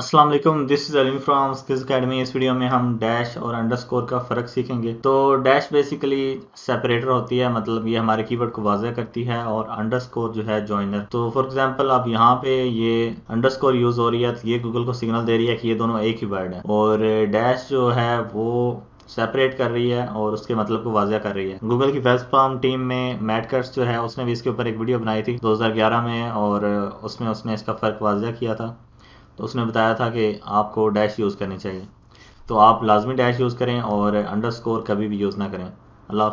अस्सलाम वालेकुम this is Aleem from Skills Academy इस वीडियो में हम डैश और अंडरस्कोर का फ़र्क सीखेंगे तो डैश बेसिकली सेपरेटर होती है मतलब ये हमारे कीवर्ड को वाजह करती है और अंडरस्कोर जो है जॉइनर तो फॉर एग्जांपल अब यहाँ पे ये अंडरस्कोर यूज़ हो रही है तो ये गूगल को सिग्नल दे रही है कि ये दोनों एक ही वर्ड है और डैश जो है वो सेपरेट कर रही है और उसके मतलब को वाजह कर रही है गूगल की वेस्पाम टीम में मैटकर्स जो है उसने भी इसके ऊपर एक वीडियो बनाई थी 2011 में और उसमें उसने इसका फ़र्क वाजह किया था तो उसने बताया था कि आपको डैश यूज़ करनी चाहिए तो आप लाजमी डैश यूज़ करें और अंडर स्कोर कभी भी यूज़ ना करें अल्लाह